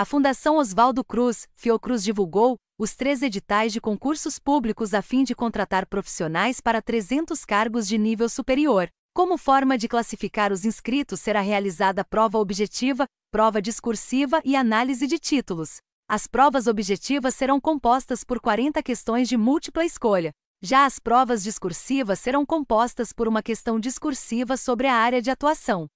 A Fundação Oswaldo Cruz, Fiocruz divulgou os três editais de concursos públicos a fim de contratar profissionais para 300 cargos de nível superior. Como forma de classificar os inscritos, será realizada prova objetiva, prova discursiva e análise de títulos. As provas objetivas serão compostas por 40 questões de múltipla escolha. Já as provas discursivas serão compostas por uma questão discursiva sobre a área de atuação.